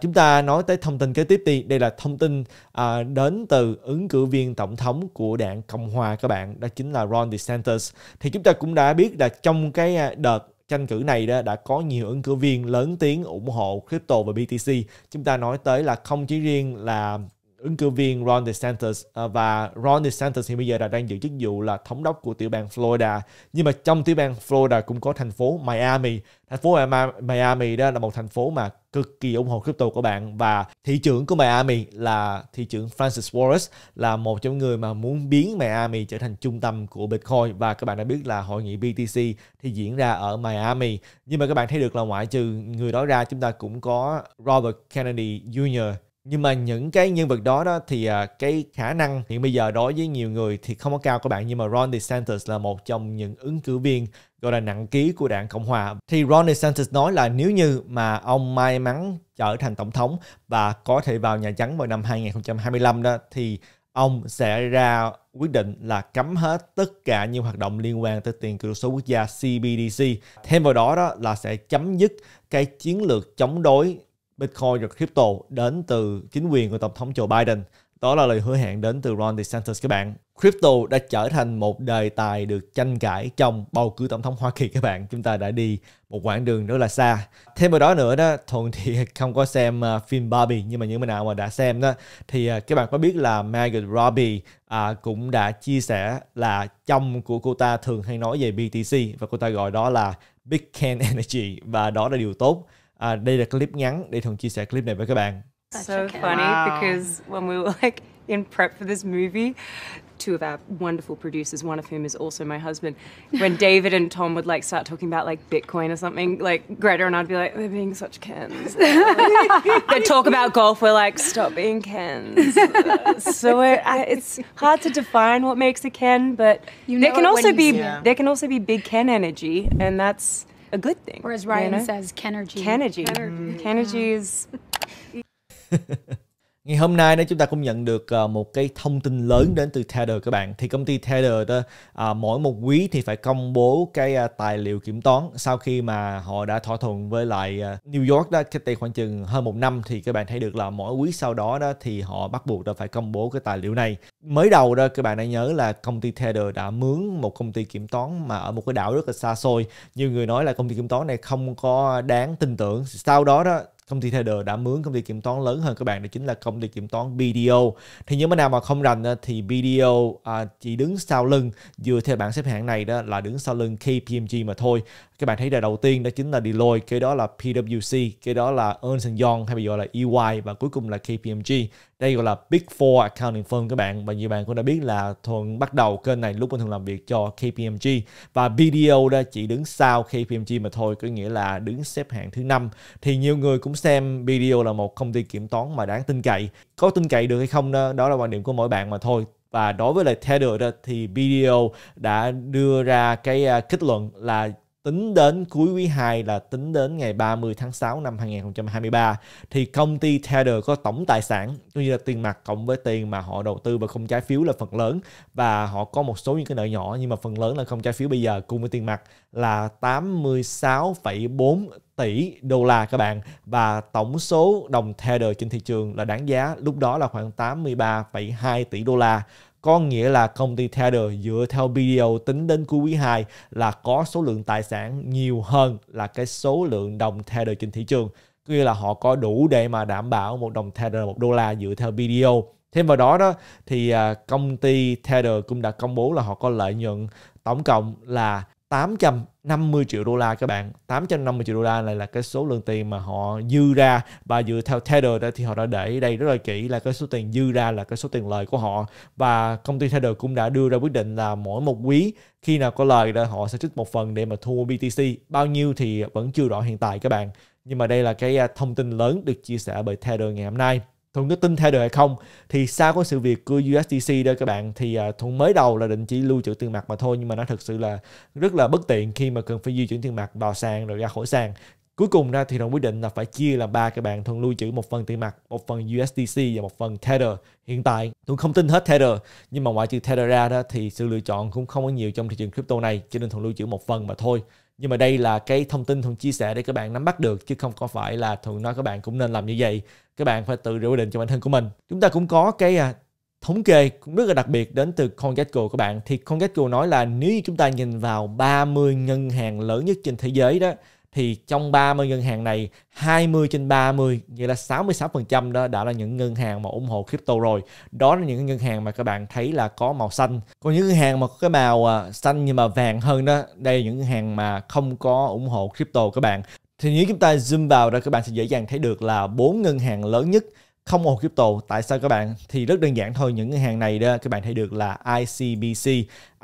Chúng ta nói tới thông tin kế tiếp đi. Đây là thông tin à, đến từ ứng cử viên tổng thống của đảng Cộng hòa các bạn, đó chính là Ron DeSantis. Thì chúng ta cũng đã biết là trong cái à, đợt tranh cử này đó đã có nhiều ứng cử viên lớn tiếng ủng hộ crypto và BTC. Chúng ta nói tới là không chỉ riêng là ứng cử viên Ron DeSantis à, và Ron DeSantis hiện bây giờ là đang giữ chức vụ là thống đốc của tiểu bang Florida nhưng mà trong tiểu bang Florida cũng có thành phố Miami thành phố Miami đó là một thành phố mà cực kỳ ủng hộ crypto của bạn và thị trưởng của Miami là thị trưởng Francis Wallace là một trong những người mà muốn biến Miami trở thành trung tâm của Bitcoin và các bạn đã biết là hội nghị BTC thì diễn ra ở Miami nhưng mà các bạn thấy được là ngoại trừ người đó ra chúng ta cũng có Robert Kennedy Jr nhưng mà những cái nhân vật đó đó thì uh, cái khả năng hiện bây giờ đối với nhiều người thì không có cao các bạn nhưng mà Ron DeSantis là một trong những ứng cử viên gọi là nặng ký của đảng Cộng hòa thì Ron DeSantis nói là nếu như mà ông may mắn trở thành tổng thống và có thể vào Nhà Trắng vào năm 2025 đó thì ông sẽ ra quyết định là cấm hết tất cả những hoạt động liên quan tới tiền kỹ thuật số quốc gia CBDC. Thêm vào đó đó là sẽ chấm dứt cái chiến lược chống đối Bitcoin và crypto đến từ chính quyền của Tổng thống Joe Biden. Đó là lời hứa hẹn đến từ Ron DeSantis các bạn. Crypto đã trở thành một đề tài được tranh cãi trong bầu cử tổng thống Hoa Kỳ các bạn. Chúng ta đã đi một quãng đường rất là xa. Thêm vào đó nữa đó, thường thì không có xem à, phim Barbie nhưng mà những người nào mà đã xem đó thì à, các bạn có biết là Margot Robbie à, cũng đã chia sẻ là chồng của cô ta thường hay nói về BTC và cô ta gọi đó là Big Can Energy và đó là điều tốt à, đây là clip ngắn để chia sẻ clip này với các bạn so funny wow. because when we were like in prep for this movie, two of our wonderful producers, one of whom is also my husband, when David and Tom would like start talking about like Bitcoin or something, like Greta and I'd be like, they're being such Kens. they talk about golf, we're like, stop being Kens. so I, it's hard to define what makes a Ken, but you know there can also be yeah. there can also be big Ken energy, and that's a good thing. Or as Ryan you know? says, Kenergy. Kenergy. Kenergy. Kenergy is. Ngày hôm nay đó chúng ta cũng nhận được ờ, một cái thông tin lớn đến từ Tether các bạn. Thì công ty Tether đó, à, mỗi một quý thì phải công bố cái à, tài liệu kiểm toán sau khi mà họ đã thỏa thuận với lại à, New York đó cái tiền khoảng chừng hơn một năm thì các bạn thấy được là mỗi quý sau đó đó thì họ bắt buộc là phải công bố cái tài liệu này. Mới đầu đó các bạn đã nhớ là công ty Tether đã mướn một công ty kiểm toán mà ở một cái đảo rất là xa xôi. Nhiều người nói là công ty kiểm toán này không có đáng tin tưởng. Sau đó đó công ty trader đã mướn công ty kiểm toán lớn hơn các bạn đó chính là công ty kiểm toán BDO thì những bên nào mà không rành thì BDO à, chỉ đứng sau lưng dựa theo bảng xếp hạng này đó là đứng sau lưng KPMG mà thôi các bạn thấy ra đầu tiên đó chính là Deloitte, cái đó là PwC, cái đó là Ernst Young hay bây giờ là EY và cuối cùng là KPMG. Đây gọi là Big Four Accounting Firm các bạn và nhiều bạn cũng đã biết là Thuận bắt đầu kênh này lúc mình thường làm việc cho KPMG và BDO đó chỉ đứng sau KPMG mà thôi có nghĩa là đứng xếp hạng thứ năm thì nhiều người cũng xem BDO là một công ty kiểm toán mà đáng tin cậy. Có tin cậy được hay không đó, đó là quan điểm của mỗi bạn mà thôi và đối với lại Tether thì BDO đã đưa ra cái à, kết luận là tính đến cuối quý 2 là tính đến ngày 30 tháng 6 năm 2023 thì công ty Tether có tổng tài sản cũng như là tiền mặt cộng với tiền mà họ đầu tư vào không trái phiếu là phần lớn và họ có một số những cái nợ nhỏ nhưng mà phần lớn là không trái phiếu bây giờ cùng với tiền mặt là 86,4 tỷ đô la các bạn và tổng số đồng Tether trên thị trường là đáng giá lúc đó là khoảng 83,2 tỷ đô la có nghĩa là công ty Tether dựa theo video tính đến cuối quý 2 là có số lượng tài sản nhiều hơn là cái số lượng đồng Tether trên thị trường. Có nghĩa là họ có đủ để mà đảm bảo một đồng Tether một đô la dựa theo video. Thêm vào đó đó thì à, công ty Tether cũng đã công bố là họ có lợi nhuận tổng cộng là 850 triệu đô la các bạn 850 triệu đô la này là cái số lượng tiền mà họ dư ra và dựa theo Tether đó thì họ đã để đây rất là kỹ là cái số tiền dư ra là cái số tiền lời của họ và công ty Tether cũng đã đưa ra quyết định là mỗi một quý khi nào có lời là họ sẽ trích một phần để mà thu BTC bao nhiêu thì vẫn chưa rõ hiện tại các bạn nhưng mà đây là cái à, thông tin lớn được chia sẻ bởi Tether ngày hôm nay Thuận có tin theo được hay không thì sau cái sự việc của USDC đó các bạn thì uh, Thuận mới đầu là định chỉ lưu trữ tiền mặt mà thôi nhưng mà nó thực sự là rất là bất tiện khi mà cần phải di chuyển tiền mặt vào sàn rồi ra khỏi sàn cuối cùng ra thì Thuận quyết định là phải chia làm ba các bạn Thuận lưu trữ một phần tiền mặt một phần USDC và một phần Tether hiện tại Thuận không tin hết Tether nhưng mà ngoại trừ Tether ra đó thì sự lựa chọn cũng không có nhiều trong thị trường crypto này cho nên Thuận lưu trữ một phần mà thôi nhưng mà đây là cái thông tin thuận chia sẻ để các bạn nắm bắt được chứ không có phải là thường nói các bạn cũng nên làm như vậy các bạn phải tự quyết định cho bản thân của mình chúng ta cũng có cái à, thống kê cũng rất là đặc biệt đến từ CoinGecko của bạn thì CoinGecko nói là nếu như chúng ta nhìn vào 30 ngân hàng lớn nhất trên thế giới đó thì trong 30 ngân hàng này 20 trên 30 nghĩa là 66% đó đã là những ngân hàng mà ủng hộ crypto rồi đó là những ngân hàng mà các bạn thấy là có màu xanh còn những ngân hàng mà có cái màu à, xanh nhưng mà vàng hơn đó đây là những ngân hàng mà không có ủng hộ crypto các bạn thì nếu chúng ta zoom vào ra các bạn sẽ dễ dàng thấy được là bốn ngân hàng lớn nhất không hold crypto tại sao các bạn thì rất đơn giản thôi những ngân hàng này đó các bạn thấy được là ICBC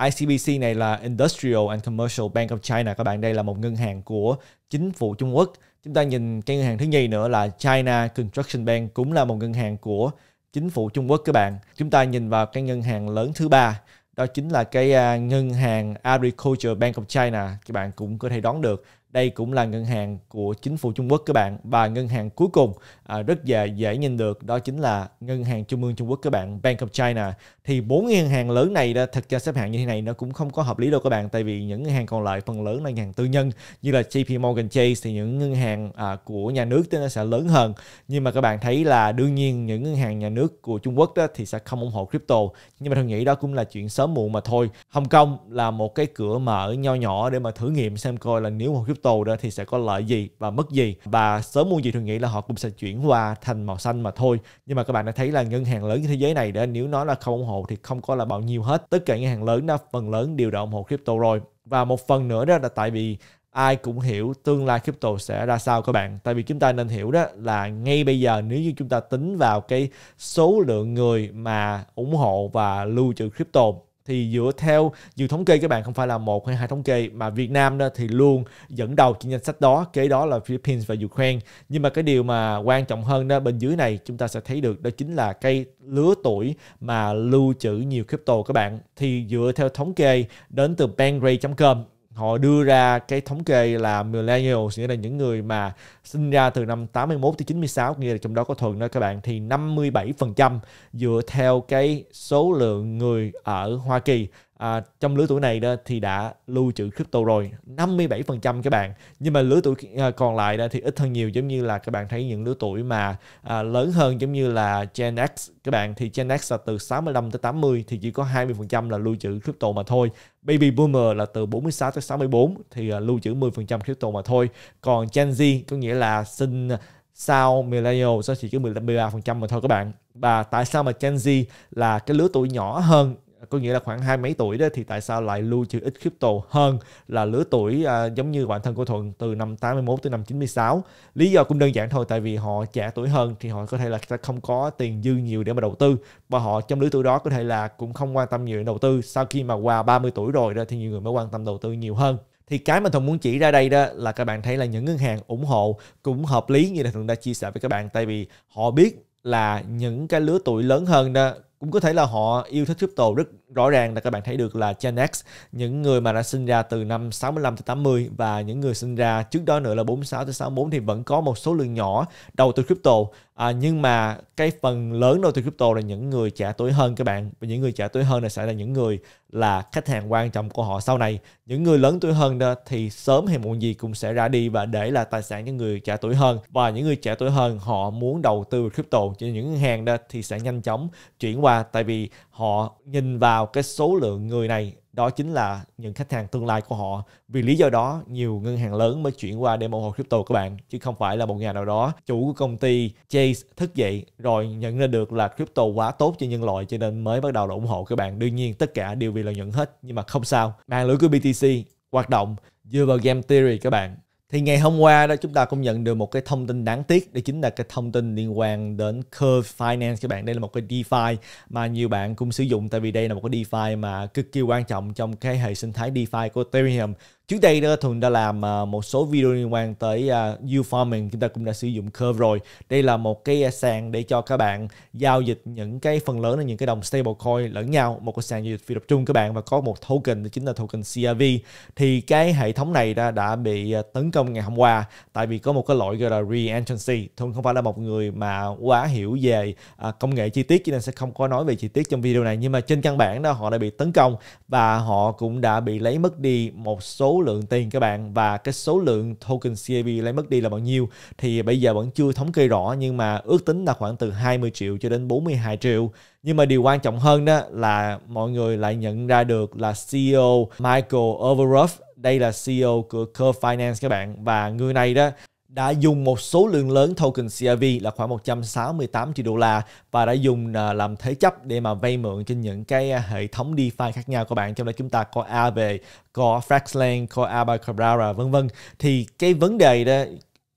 ICBC này là Industrial and Commercial Bank of China các bạn đây là một ngân hàng của chính phủ Trung Quốc chúng ta nhìn cái ngân hàng thứ nhì nữa là China Construction Bank cũng là một ngân hàng của chính phủ Trung Quốc các bạn chúng ta nhìn vào cái ngân hàng lớn thứ ba đó chính là cái à, ngân hàng Agriculture Bank of China các bạn cũng có thể đoán được đây cũng là ngân hàng của chính phủ Trung Quốc các bạn và ngân hàng cuối cùng à, rất dễ dễ nhìn được đó chính là ngân hàng trung ương Trung Quốc các bạn Bank of China thì bốn ngân hàng lớn này đó thật ra xếp hạng như thế này nó cũng không có hợp lý đâu các bạn tại vì những ngân hàng còn lại phần lớn là ngân hàng tư nhân như là JP Morgan Chase thì những ngân hàng à, của nhà nước thì nó sẽ lớn hơn nhưng mà các bạn thấy là đương nhiên những ngân hàng nhà nước của Trung Quốc đó thì sẽ không ủng hộ crypto nhưng mà tôi nghĩ đó cũng là chuyện sớm muộn mà thôi Hồng Kông là một cái cửa mở nho nhỏ để mà thử nghiệm xem coi là nếu mà crypto crypto đó thì sẽ có lợi gì và mất gì và sớm muôn gì thường nghĩ là họ cũng sẽ chuyển qua thành màu xanh mà thôi nhưng mà các bạn đã thấy là ngân hàng lớn trên thế giới này đã nếu nói là không ủng hộ thì không có là bao nhiêu hết tất cả ngân hàng lớn đã phần lớn đều đã ủng hộ crypto rồi và một phần nữa đó là tại vì ai cũng hiểu tương lai crypto sẽ ra sao các bạn tại vì chúng ta nên hiểu đó là ngay bây giờ nếu như chúng ta tính vào cái số lượng người mà ủng hộ và lưu trữ crypto thì dựa theo nhiều thống kê các bạn không phải là một hay hai thống kê mà Việt Nam đó thì luôn dẫn đầu trên danh sách đó kế đó là Philippines và Ukraine nhưng mà cái điều mà quan trọng hơn đó bên dưới này chúng ta sẽ thấy được đó chính là cây lứa tuổi mà lưu trữ nhiều crypto các bạn thì dựa theo thống kê đến từ bankray.com họ đưa ra cái thống kê là millennials nghĩa là những người mà sinh ra từ năm 81 tới 96 nghĩa là trong đó có thuần đó các bạn thì 57% dựa theo cái số lượng người ở Hoa Kỳ à, trong lứa tuổi này đó thì đã lưu trữ crypto rồi 57% các bạn nhưng mà lứa tuổi à, còn lại đó thì ít hơn nhiều giống như là các bạn thấy những lứa tuổi mà à, lớn hơn giống như là Gen X các bạn thì Gen X là từ 65 tới 80 thì chỉ có 20% là lưu trữ crypto mà thôi Baby Boomer là từ 46 tới 64 thì à, lưu trữ 10% crypto mà thôi còn Gen Z có nghĩa là sinh sau millennial sẽ chỉ có 13% mà thôi các bạn và tại sao mà Gen Z là cái lứa tuổi nhỏ hơn có nghĩa là khoảng hai mấy tuổi đó thì tại sao lại lưu trữ ít crypto hơn là lứa tuổi à, giống như bản thân của Thuận từ năm 81 tới năm 96. Lý do cũng đơn giản thôi tại vì họ trẻ tuổi hơn thì họ có thể là không có tiền dư nhiều để mà đầu tư và họ trong lứa tuổi đó có thể là cũng không quan tâm nhiều đến đầu tư. Sau khi mà qua 30 tuổi rồi đó thì nhiều người mới quan tâm đầu tư nhiều hơn thì cái mà thuận muốn chỉ ra đây đó là các bạn thấy là những ngân hàng ủng hộ cũng hợp lý như là thuận đã chia sẻ với các bạn tại vì họ biết là những cái lứa tuổi lớn hơn đó cũng có thể là họ yêu thích crypto rất rõ ràng là các bạn thấy được là Gen X những người mà đã sinh ra từ năm 65 tới 80 và những người sinh ra trước đó nữa là 46 tới 64 thì vẫn có một số lượng nhỏ đầu tư crypto à, nhưng mà cái phần lớn đầu tư crypto là những người trẻ tuổi hơn các bạn và những người trẻ tuổi hơn là sẽ là những người là khách hàng quan trọng của họ sau này những người lớn tuổi hơn đó thì sớm hay muộn gì cũng sẽ ra đi và để là tài sản cho người trẻ tuổi hơn và những người trẻ tuổi hơn họ muốn đầu tư crypto cho những ngân hàng đó thì sẽ nhanh chóng chuyển qua tại vì họ nhìn vào cái số lượng người này đó chính là những khách hàng tương lai của họ vì lý do đó nhiều ngân hàng lớn mới chuyển qua demo hồ crypto các bạn chứ không phải là một nhà nào đó chủ của công ty Chase thức dậy rồi nhận ra được là crypto quá tốt cho nhân loại cho nên mới bắt đầu là ủng hộ các bạn đương nhiên tất cả đều vì lợi nhuận hết nhưng mà không sao mạng lưới của BTC hoạt động dựa vào game theory các bạn thì ngày hôm qua đó chúng ta cũng nhận được một cái thông tin đáng tiếc đó chính là cái thông tin liên quan đến Curve Finance các bạn. Đây là một cái DeFi mà nhiều bạn cũng sử dụng tại vì đây là một cái DeFi mà cực kỳ quan trọng trong cái hệ sinh thái DeFi của Ethereum Trước đây đó Thuần đã làm à, một số video liên quan tới à, U Farming chúng ta cũng đã sử dụng Curve rồi. Đây là một cái à, sàn để cho các bạn giao dịch những cái phần lớn là những cái đồng stablecoin lẫn nhau, một cái sàn giao dịch phi tập trung các bạn và có một token đó chính là token CRV. Thì cái hệ thống này đã, đã bị tấn công ngày hôm qua tại vì có một cái lỗi gọi là reentrancy entrancy không phải là một người mà quá hiểu về công nghệ chi tiết cho nên sẽ không có nói về chi tiết trong video này nhưng mà trên căn bản đó họ đã bị tấn công và họ cũng đã bị lấy mất đi một số số lượng tiền các bạn và cái số lượng token CAB lấy mất đi là bao nhiêu thì bây giờ vẫn chưa thống kê rõ nhưng mà ước tính là khoảng từ 20 triệu cho đến 42 triệu nhưng mà điều quan trọng hơn đó là mọi người lại nhận ra được là CEO Michael Overruff đây là CEO của Curve Finance các bạn và người này đó đã dùng một số lượng lớn token CRV là khoảng 168 triệu đô la và đã dùng à, làm thế chấp để mà vay mượn trên những cái à, hệ thống DeFi khác nhau các bạn trong đó chúng ta có Aave, có Fraxland, có Abacabara vân vân thì cái vấn đề đó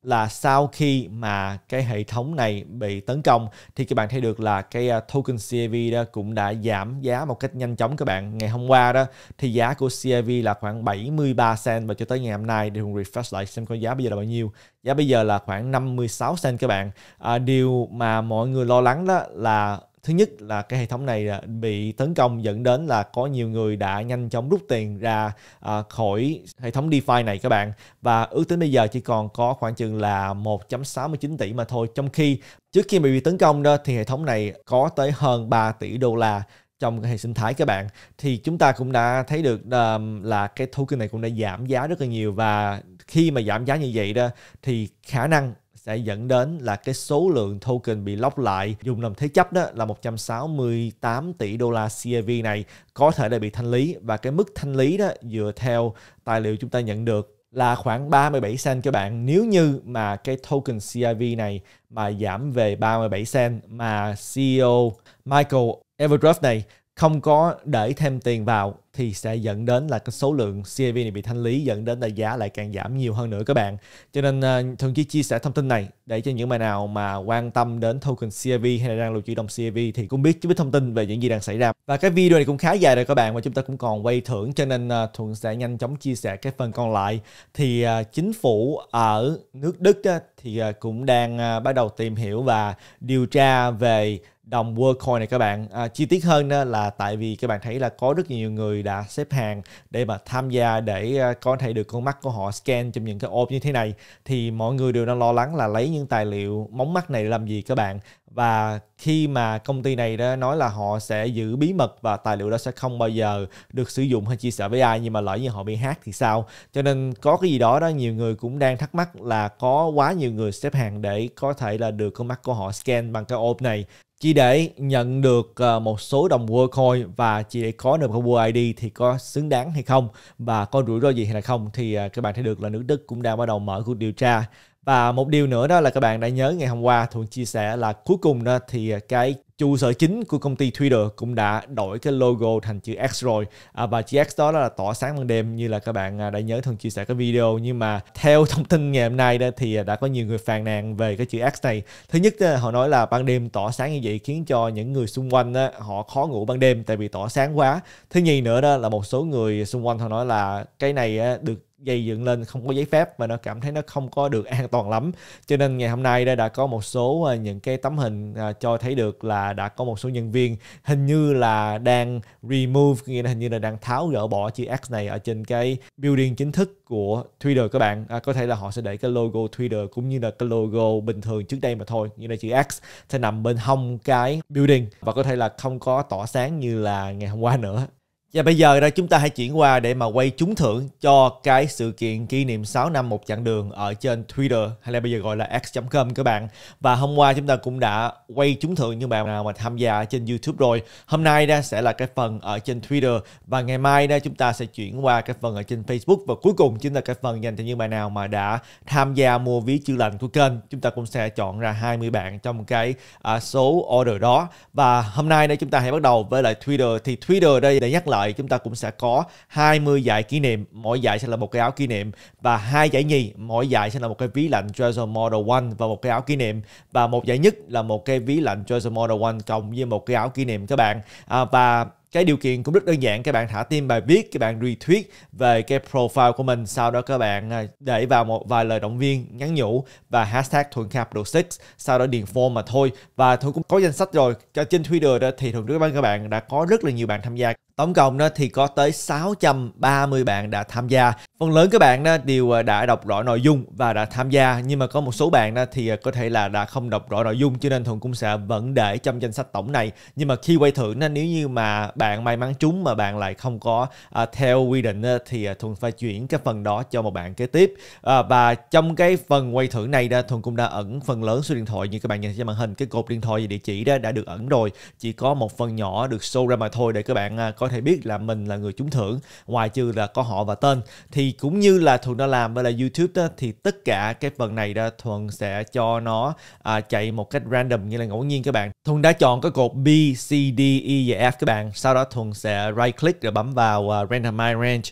là sau khi mà cái hệ thống này bị tấn công thì các bạn thấy được là cái à, token CAV đó cũng đã giảm giá một cách nhanh chóng các bạn. Ngày hôm qua đó thì giá của CAV là khoảng 73 cent và cho tới ngày hôm nay thì Hùng refresh lại xem coi giá bây giờ là bao nhiêu. Giá bây giờ là khoảng 56 cent các bạn. À, điều mà mọi người lo lắng đó là thứ nhất là cái hệ thống này à, bị tấn công dẫn đến là có nhiều người đã nhanh chóng rút tiền ra à, khỏi hệ thống DeFi này các bạn và ước tính bây giờ chỉ còn có khoảng chừng là 1.69 tỷ mà thôi trong khi trước khi bị tấn công đó thì hệ thống này có tới hơn 3 tỷ đô la trong hệ sinh thái các bạn thì chúng ta cũng đã thấy được uh, là cái token này cũng đã giảm giá rất là nhiều và khi mà giảm giá như vậy đó thì khả năng sẽ dẫn đến là cái số lượng token bị lóc lại dùng làm thế chấp đó là 168 tỷ đô la CAV này có thể đã bị thanh lý và cái mức thanh lý đó dựa theo tài liệu chúng ta nhận được là khoảng 37 cent các bạn nếu như mà cái token CIV này mà giảm về 37 cent mà CEO Michael Everdraft này không có để thêm tiền vào thì sẽ dẫn đến là cái số lượng CAV này bị thanh lý dẫn đến là giá lại càng giảm nhiều hơn nữa các bạn. Cho nên ờ, thường chỉ chia sẻ thông tin này để cho những bạn nào mà quan tâm đến token CAV hay là đang lưu trữ đồng CAV thì cũng biết chứ biết thông tin về những gì đang xảy ra. Và cái video này cũng khá dài rồi các bạn và chúng ta cũng còn quay thưởng cho nên ờ, Thuận sẽ nhanh chóng chia sẻ cái phần còn lại. Thì ờ, chính phủ ở nước Đức thì cũng đang bắt đầu tìm hiểu và điều tra về đồng WorldCoin này các bạn à, chi tiết hơn đó là tại vì các bạn thấy là có rất nhiều người đã xếp hàng để mà tham gia để à, có thể được con mắt của họ scan trong những cái ô như thế này thì mọi người đều đang lo lắng là lấy những tài liệu móng mắt này làm gì các bạn và khi mà công ty này đó nói là họ sẽ giữ bí mật và tài liệu đó sẽ không bao giờ được sử dụng hay chia sẻ với ai nhưng mà lỡ như họ bị hack thì sao cho nên có cái gì đó đó nhiều người cũng đang thắc mắc là có quá nhiều người xếp hàng để có thể là được con mắt của họ scan bằng cái ốp này chỉ để nhận được ờ, một số đồng World Coin và chỉ để có được một World ID thì có xứng đáng hay không và có rủi ro gì hay là không thì ờ, các bạn thấy được là nước Đức cũng đang bắt đầu mở cuộc điều tra và một điều nữa đó là các bạn đã nhớ ngày hôm qua Thuận chia sẻ là cuối cùng đó thì ờ, cái Chủ sở chính của công ty Twitter cũng đã đổi cái logo thành chữ X rồi à, và chữ X đó là tỏa sáng ban đêm như là các bạn à, đã nhớ thường chia sẻ cái video nhưng mà theo thông tin ngày hôm nay đó thì à, đã có nhiều người phàn nàn về cái chữ X này. Thứ nhất à, họ nói là ban đêm tỏa sáng như vậy khiến cho những người xung quanh đó, họ khó ngủ ban đêm tại vì tỏa sáng quá. Thứ nhì nữa đó là một số người xung quanh họ nói là cái này được gây dựng lên không có giấy phép và nó cảm thấy nó không có được an toàn lắm cho nên ngày hôm nay đây đã có một số ờ, những cái tấm hình ờ, cho thấy được là đã có một số nhân viên hình như là đang remove nghĩa là hình như là đang tháo gỡ bỏ chữ X này ở trên cái building chính thức của Twitter các bạn à, có thể là họ sẽ để cái logo Twitter cũng như là cái logo bình thường trước đây mà thôi như là chữ X sẽ nằm bên hông cái building và có thể là không có tỏa sáng như là ngày hôm qua nữa và bây giờ đó chúng ta hãy chuyển qua để mà quay trúng thưởng cho cái sự kiện kỷ niệm 6 năm một chặng đường ở trên Twitter hay là bây giờ gọi là x.com các bạn. Và hôm qua chúng ta cũng đã quay trúng thưởng như bạn nào mà tham gia trên YouTube rồi. Hôm nay đó sẽ là cái phần ở trên Twitter và ngày mai đó chúng ta sẽ chuyển qua cái phần ở trên Facebook và cuối cùng chính là cái phần dành cho những bạn nào mà đã tham gia mua ví chữ lành của kênh. Chúng ta cũng sẽ chọn ra 20 bạn trong cái à, số order đó. Và hôm nay đây chúng ta hãy bắt đầu với lại Twitter thì Twitter đây để nhắc lại lợi chúng ta cũng sẽ có 20 giải kỷ niệm, mỗi giải sẽ là một cái áo kỷ niệm và hai giải nhì, mỗi giải sẽ là một cái ví lạnh Treasure Model 1 và một cái áo kỷ niệm và một giải nhất là một cái ví lạnh Treasure Model 1 cộng với một cái áo kỷ niệm các bạn. À, và cái điều kiện cũng rất đơn giản các bạn thả tim bài viết các bạn retweet về cái profile của mình sau đó các bạn à, để vào một vài lời động viên nhắn nhủ và hashtag thuận khạp đồ six sau đó điền form mà thôi và tôi cũng có danh sách rồi trên Twitter đó thì thường các bạn đã có rất là nhiều bạn tham gia Tổng cộng đó thì có tới 630 bạn đã tham gia. Phần lớn các bạn đó đều à, đã đọc rõ nội dung và đã tham gia nhưng mà có một số bạn đó thì à, có thể là đã không đọc rõ nội dung cho nên thường cũng sẽ vẫn để trong danh sách tổng này. Nhưng mà khi quay thử nếu như mà bạn may mắn trúng mà bạn lại không có à, theo quy định thì à, thuần phải chuyển cái phần đó cho một bạn kế tiếp à, và trong cái phần quay thử này đó thuần cũng đã ẩn phần lớn số điện thoại như các bạn nhìn trên màn hình cái cột điện thoại và địa chỉ đó đã được ẩn rồi chỉ có một phần nhỏ được show ra mà thôi để các bạn à, có thể biết là mình là người trúng thưởng ngoài trừ là có họ và tên thì cũng như là thuần đã làm với là youtube đó thì tất cả cái phần này đó thuần sẽ cho nó à, chạy một cách random như là ngẫu nhiên các bạn thuần đã chọn cái cột b c d e và f các bạn sau sau đó Thuận sẽ right click rồi bấm vào uh, randomize range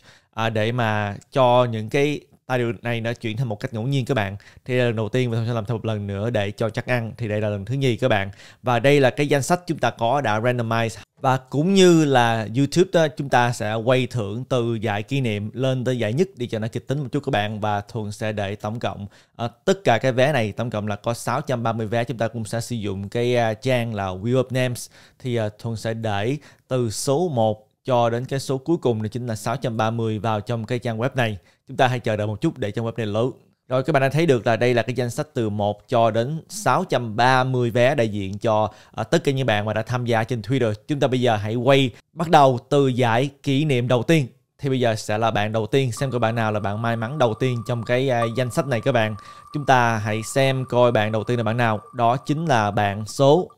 uh, để mà cho những cái à, điều này đã chuyển thành một cách ngẫu nhiên các bạn thì đây là lần đầu tiên và tôi sẽ làm thêm một lần nữa để cho chắc ăn thì đây là lần thứ nhì các bạn và đây là cái danh sách chúng ta có đã randomize và cũng như là YouTube đó, chúng ta sẽ quay thưởng từ giải kỷ niệm lên tới giải nhất để cho nó kịch tính một chút các bạn và thường sẽ để tổng cộng à, tất cả cái vé này tổng cộng là có 630 vé chúng ta cũng sẽ sử dụng cái à, trang là Wheel of Names thì à, thường sẽ để từ số 1 cho đến cái số cuối cùng là chính là 630 vào trong cái trang web này chúng ta hãy chờ đợi một chút để trong web này lớn rồi các bạn đã thấy được là đây là cái danh sách từ 1 cho đến 630 vé đại diện cho uh, tất cả những bạn mà đã tham gia trên Twitter. Chúng ta bây giờ hãy quay bắt đầu từ giải kỷ niệm đầu tiên. Thì bây giờ sẽ là bạn đầu tiên xem coi bạn nào là bạn may mắn đầu tiên trong cái uh, danh sách này các bạn. Chúng ta hãy xem coi bạn đầu tiên là bạn nào. Đó chính là bạn số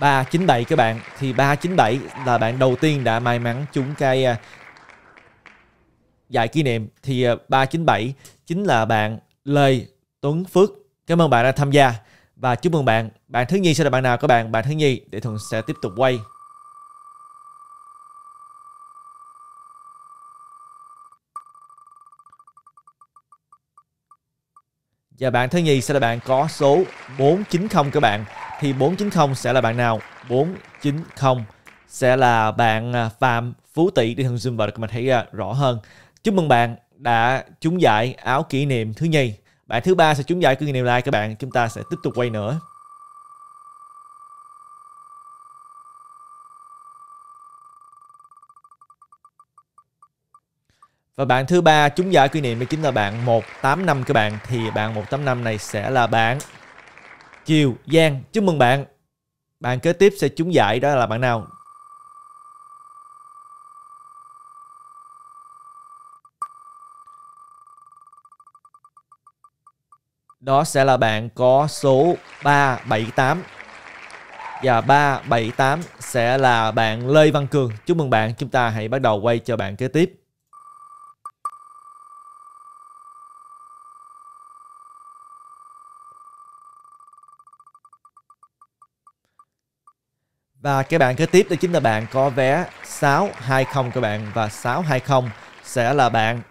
397 các bạn. Thì 397 là bạn đầu tiên đã may mắn trúng cái uh, dài kỷ niệm thì 397 ờ, chính là bạn Lê Tuấn Phước. Cảm ơn bạn đã tham gia và chúc mừng bạn. Bạn thứ nhì sẽ là bạn nào các bạn? Bạn thứ nhì để Thuận sẽ tiếp tục quay. Và bạn thứ nhì sẽ là bạn có số 490 các bạn. Thì 490 sẽ là bạn nào? 490 sẽ là bạn à, Phạm Phú Tỷ để thường zoom vào để các bạn thấy à, rõ hơn. Chúc mừng bạn đã trúng giải áo kỷ niệm thứ nhì. Bạn thứ ba sẽ trúng giải kỷ niệm like các bạn. Chúng ta sẽ tiếp tục quay nữa. Và bạn thứ ba trúng giải kỷ niệm đó chính là bạn 185 các bạn thì bạn 185 này sẽ là bạn Chiều Giang. Chúc mừng bạn. Bạn kế tiếp sẽ trúng giải đó là bạn nào? Đó sẽ là bạn có số 378 Và 378 sẽ là bạn Lê Văn Cường Chúc mừng bạn, chúng ta hãy bắt đầu quay cho bạn kế tiếp Và cái bạn kế tiếp đó chính là bạn có vé 620 các bạn và 620 sẽ là bạn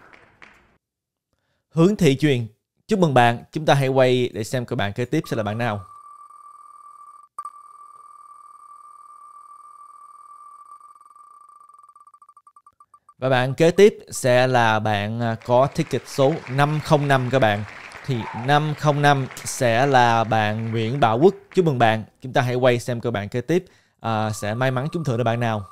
Hướng Thị Truyền Chúc mừng bạn, chúng ta hãy quay để xem các bạn kế tiếp sẽ là bạn nào. Và bạn kế tiếp sẽ là bạn à, có ticket số 505 các bạn. Thì 505 sẽ là bạn Nguyễn Bảo Quốc. Chúc mừng bạn. Chúng ta hãy quay xem các bạn kế tiếp à, sẽ may mắn chúng thưởng được bạn nào.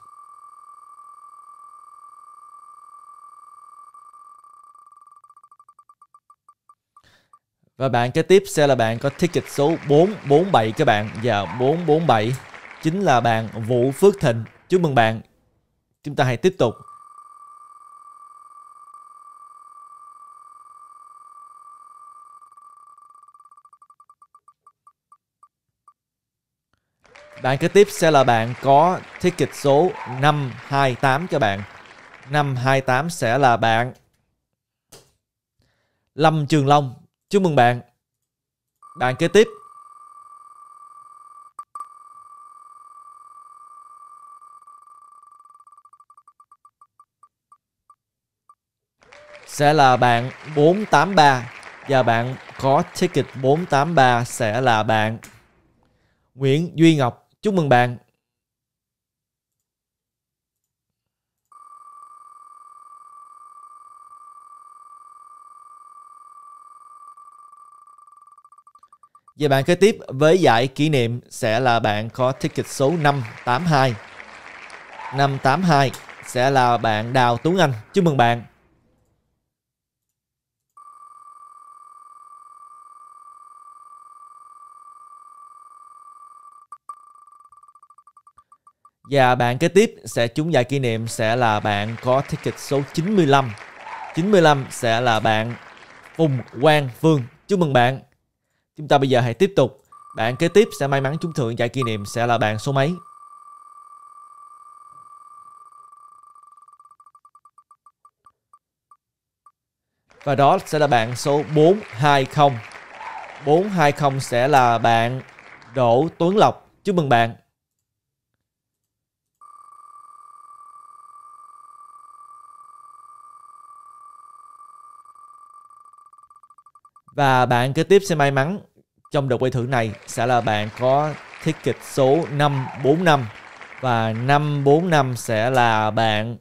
Và bạn kế tiếp sẽ là bạn có ticket số 447 các bạn. Và 447 chính là bạn Vũ Phước Thịnh. Chúc mừng bạn. Chúng ta hãy tiếp tục Bạn kế tiếp sẽ là bạn có ticket số 528 cho bạn. 528 sẽ là bạn Lâm Trường Long. Chúc mừng bạn. Bạn kế tiếp. Sẽ là bạn 483 và bạn có ticket 483 sẽ là bạn Nguyễn Duy Ngọc. Chúc mừng bạn. Và bạn kế tiếp với giải kỷ niệm sẽ là bạn có ticket số 582. 582 sẽ là bạn Đào Tuấn Anh. Chúc mừng bạn. Và bạn kế tiếp sẽ trúng giải kỷ niệm sẽ là bạn có ticket số 95. 95 sẽ là bạn Phùng Quang Phương. Chúc mừng bạn. Chúng ta bây giờ hãy tiếp tục. Bạn kế tiếp sẽ may mắn trúng thưởng giải kỷ niệm sẽ là bạn số mấy? Và đó sẽ là bạn số 420. 420 sẽ là bạn Đỗ Tuấn Lộc. Chúc mừng bạn. Và bạn kế tiếp sẽ may mắn trong đợt quay thử này sẽ là bạn có thiết kịch số 545 và 545 sẽ là bạn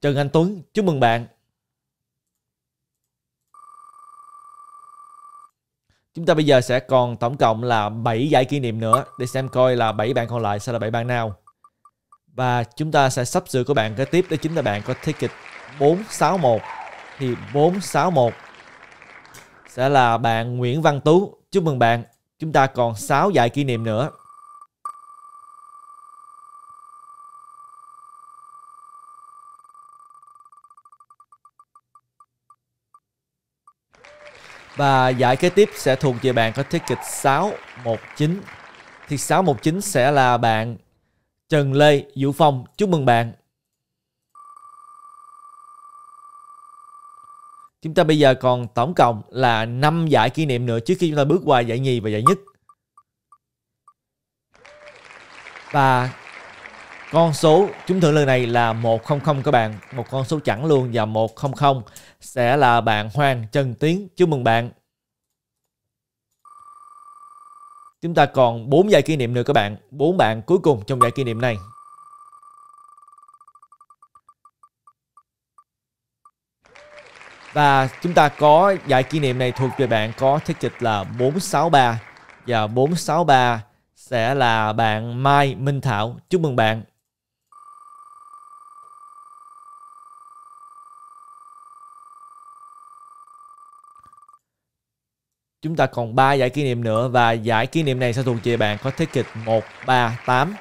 Trần Anh Tuấn. Chúc mừng bạn. Chúng ta bây giờ sẽ còn tổng cộng là 7 giải kỷ niệm nữa để xem coi là 7 bạn còn lại sẽ là 7 bạn nào. Và chúng ta sẽ sắp sửa của bạn kế tiếp đó chính là bạn có ticket 461 thì 461 sẽ là bạn Nguyễn Văn Tú Chúc mừng bạn, chúng ta còn 6 giải kỷ niệm nữa. Và giải kế tiếp sẽ thuộc về bạn có ticket 619. Thì 619 sẽ là bạn Trần Lê Vũ Phong. Chúc mừng bạn. Chúng ta bây giờ còn tổng cộng là 5 giải kỷ niệm nữa trước khi chúng ta bước qua giải nhì và giải nhất. Và con số chúng thưởng lần này là 100 các bạn, một con số chẵn luôn và 100 sẽ là bạn Hoàng Trần Tiến. Chúc mừng bạn. Chúng ta còn 4 giải kỷ niệm nữa các bạn, 4 bạn cuối cùng trong giải kỷ niệm này. Và chúng ta có giải kỷ niệm này thuộc về bạn có ticket là 463 và 463 sẽ là bạn Mai Minh Thảo. Chúc mừng bạn. Chúng ta còn 3 giải kỷ niệm nữa và giải kỷ niệm này sẽ thuộc về bạn có ticket 138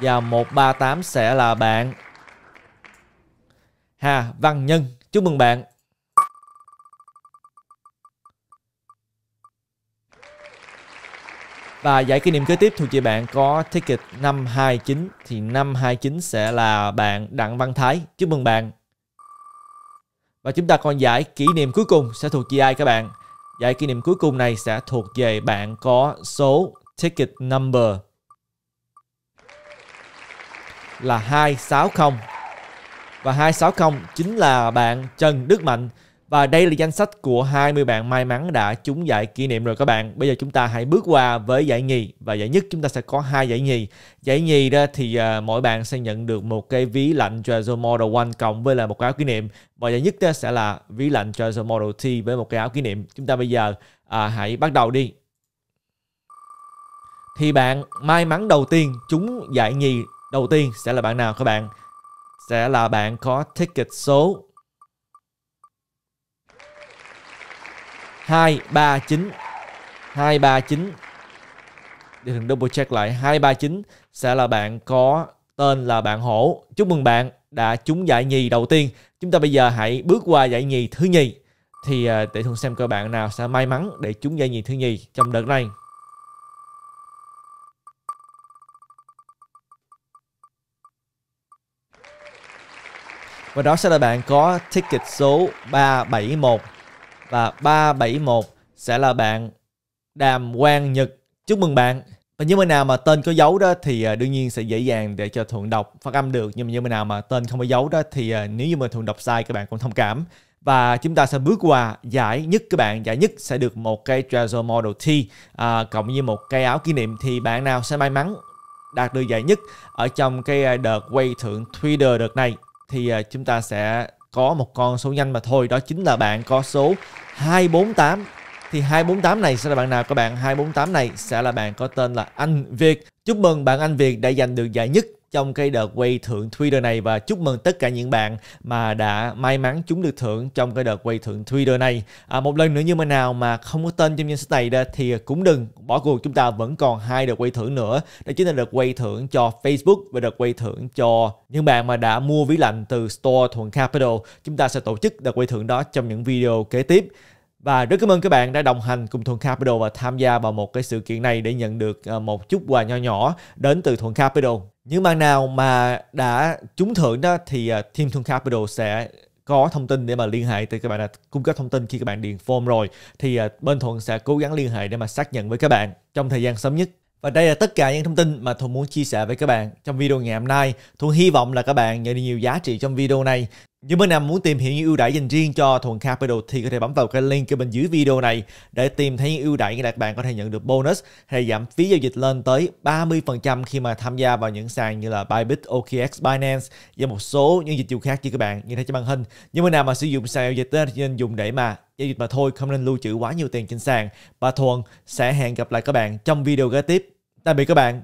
và 138 sẽ là bạn Hà Văn Nhân. Chúc mừng bạn. Và giải kỷ niệm kế tiếp thuộc về bạn có ticket 529 thì 529 sẽ là bạn Đặng Văn Thái. Chúc mừng bạn. Và chúng ta còn giải kỷ niệm cuối cùng sẽ thuộc về ai các bạn? Giải kỷ niệm cuối cùng này sẽ thuộc về bạn có số ticket number là 260. Và 260 chính là bạn Trần Đức Mạnh. Và đây là danh sách của 20 bạn may mắn đã trúng giải kỷ niệm rồi các bạn. Bây giờ chúng ta hãy bước qua với giải nhì và giải nhất chúng ta sẽ có hai giải nhì. Giải nhì đó thì uh, mỗi bạn sẽ nhận được một cái ví lạnh Treasure Model 1 cộng với là một cái áo kỷ niệm. Và giải nhất đó sẽ là ví lạnh Treasure Model T với một cái áo kỷ niệm. Chúng ta bây giờ à, hãy bắt đầu đi. Thì bạn may mắn đầu tiên trúng giải nhì đầu tiên sẽ là bạn nào các bạn? Sẽ là bạn có ticket số 239 239 để thường double check lại 239 sẽ là bạn có tên là bạn hổ chúc mừng bạn đã trúng giải nhì đầu tiên chúng ta bây giờ hãy bước qua giải nhì thứ nhì thì à, để thường xem coi bạn nào sẽ may mắn để trúng giải nhì thứ nhì trong đợt này Và đó sẽ là bạn có ticket số 371 và 371 sẽ là bạn Đàm Quang Nhật. Chúc mừng bạn. Và như bên nào mà tên có dấu đó thì à, đương nhiên sẽ dễ dàng để cho Thuận đọc phát âm được. Nhưng mà như bên nào mà tên không có dấu đó thì à, nếu như mà Thuận đọc sai các bạn cũng thông cảm. Và chúng ta sẽ bước qua giải nhất các bạn. Giải nhất sẽ được một cây Treasure Model T à, cộng với một cây áo kỷ niệm. Thì bạn nào sẽ may mắn đạt được giải nhất ở trong cái à, đợt quay thưởng Twitter đợt này thì chúng ta sẽ có một con số nhanh mà thôi đó chính là bạn có số 248 thì 248 này sẽ là bạn nào các bạn 248 này sẽ là bạn có tên là Anh Việt chúc mừng bạn Anh Việt đã giành được giải nhất trong cái đợt quay thưởng Twitter này và chúc mừng tất cả những bạn mà đã may mắn chúng được thưởng trong cái đợt quay thưởng Twitter này. À, một lần nữa như mà nào mà không có tên trong danh sách này đó thì cũng đừng bỏ cuộc chúng ta vẫn còn hai đợt quay thưởng nữa đó chính là đợt quay thưởng cho Facebook và đợt quay thưởng cho những bạn mà đã mua ví lạnh từ store Thuận Capital chúng ta sẽ tổ chức đợt quay thưởng đó trong những video kế tiếp và rất cảm ơn các bạn đã đồng hành cùng Thuận Capital và tham gia vào một cái sự kiện này để nhận được ờ, một chút quà nho nhỏ đến từ Thuận Capital. Những bạn nào mà đã trúng thưởng đó thì ờ, team Thuận Capital sẽ có thông tin để mà liên hệ thì các bạn đã cung cấp thông tin khi các bạn điền form rồi thì ờ, bên Thuận sẽ cố gắng liên hệ để mà xác nhận với các bạn trong thời gian sớm nhất. Và đây là tất cả những thông tin mà Thuận muốn chia sẻ với các bạn trong video ngày hôm nay. Thuận hy vọng là các bạn nhận được nhiều giá trị trong video này. Những bên nào muốn tìm hiểu những ưu đãi dành riêng cho thuận Capital thì có thể bấm vào cái link ở bên dưới video này để tìm thấy những ưu đãi như các bạn có thể nhận được bonus hay giảm phí giao dịch lên tới 30% khi mà tham gia vào những sàn như là Bybit, OKX, Binance và một số những dịch vụ khác như các bạn nhìn thấy trên màn hình. Những bên nào mà sử dụng sàn giao dịch thì nên dùng để mà giao dịch mà thôi, không nên lưu trữ quá nhiều tiền trên sàn. Và thuận sẽ hẹn gặp lại các bạn trong video kế tiếp. Tạm biệt các bạn.